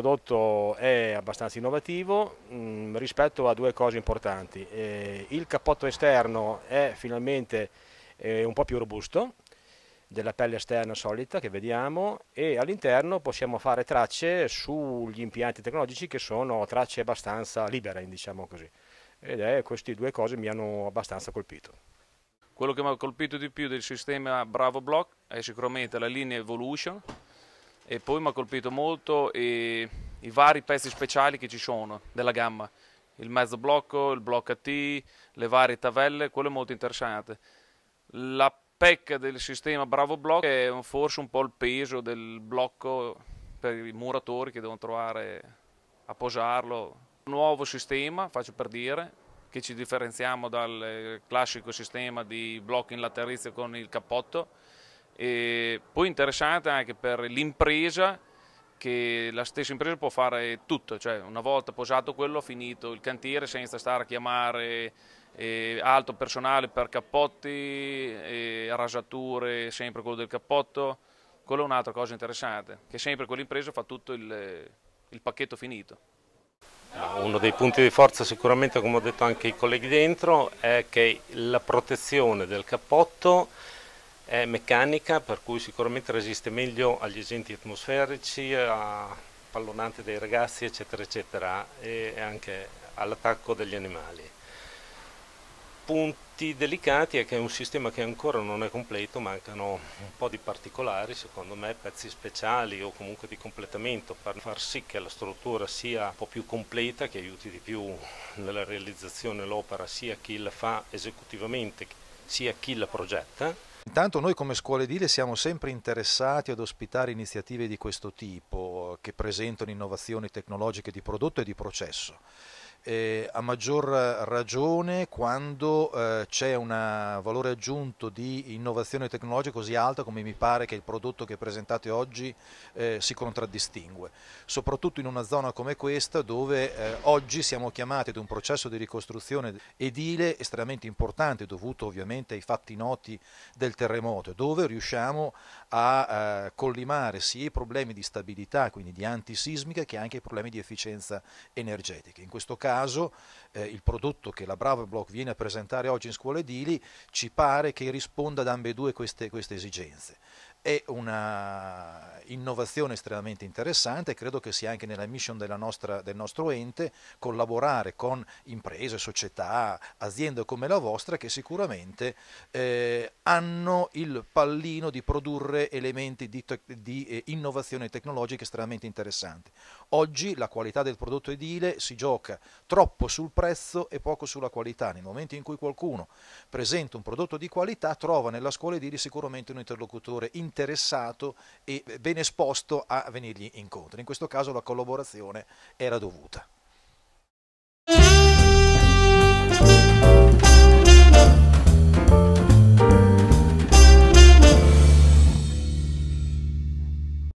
prodotto è abbastanza innovativo mh, mm, rispetto a due cose importanti. Eh, il cappotto esterno è finalmente eh, un po' più robusto della pelle esterna solita che vediamo e all'interno possiamo fare tracce sugli impianti tecnologici che sono tracce abbastanza libere, diciamo così. Ed è queste due cose mi hanno abbastanza colpito. Quello che mi ha colpito di più del sistema Bravo Block è sicuramente la linea Evolution e poi mi ha colpito molto i, i, vari pezzi speciali che ci sono della gamma il mezzo blocco, il blocco AT, le varie tavelle, quello è molto interessante la pecca del sistema Bravo Block è forse un po' il peso del blocco per i muratori che devono trovare a posarlo un nuovo sistema, faccio per dire che ci differenziamo dal classico sistema di blocco in laterizio con il cappotto e poi interessante anche per l'impresa che la stessa impresa può fare tutto, cioè una volta posato quello ho finito il cantiere senza stare a chiamare eh, altro personale per cappotti, eh, rasature, sempre quello del cappotto, quello è un'altra cosa interessante, che sempre quell'impresa fa tutto il, il pacchetto finito. Uno dei punti di forza sicuramente, come ho detto anche i colleghi dentro, è che la protezione del cappotto è meccanica per cui sicuramente resiste meglio agli agenti atmosferici, a pallonate dei ragazzi eccetera eccetera e anche all'attacco degli animali. Punti delicati è che è un sistema che ancora non è completo, mancano un po' di particolari, secondo me pezzi speciali o comunque di completamento per far sì che la struttura sia un po' più completa, che aiuti di più nella realizzazione l'opera sia chi la fa esecutivamente sia chi la progetta Intanto noi come scuole edile siamo sempre interessati ad ospitare iniziative di questo tipo, che presentano innovazioni tecnologiche di prodotto e di processo. Eh, a maggior ragione quando eh, c'è un valore aggiunto di innovazione tecnologica così alta come mi pare che il prodotto che presentate oggi eh, si contraddistingue, soprattutto in una zona come questa dove eh, oggi siamo chiamati ad un processo di ricostruzione edile estremamente importante dovuto ovviamente ai fatti noti del terremoto, dove riusciamo a eh, collimare sia i problemi di stabilità, quindi quindi di antisismica, che anche problemi di efficienza energetica. In questo caso eh, il prodotto che la Bravo Block viene a presentare oggi in scuole edili ci pare che risponda ad ambedue queste, queste esigenze. È un'innovazione estremamente interessante e credo che sia anche nella mission nostra, del nostro ente collaborare con imprese, società, aziende come la vostra che sicuramente eh, hanno il pallino di produrre elementi di, te di eh, innovazione tecnologica estremamente interessanti. Oggi la qualità del prodotto edile si gioca troppo sul prezzo prezzo e poco sulla qualità. Nel momento in cui qualcuno presenta un prodotto di qualità, trova nella scuola edile sicuramente un interlocutore interessato e ben esposto a venirgli incontro. In questo caso la collaborazione era dovuta.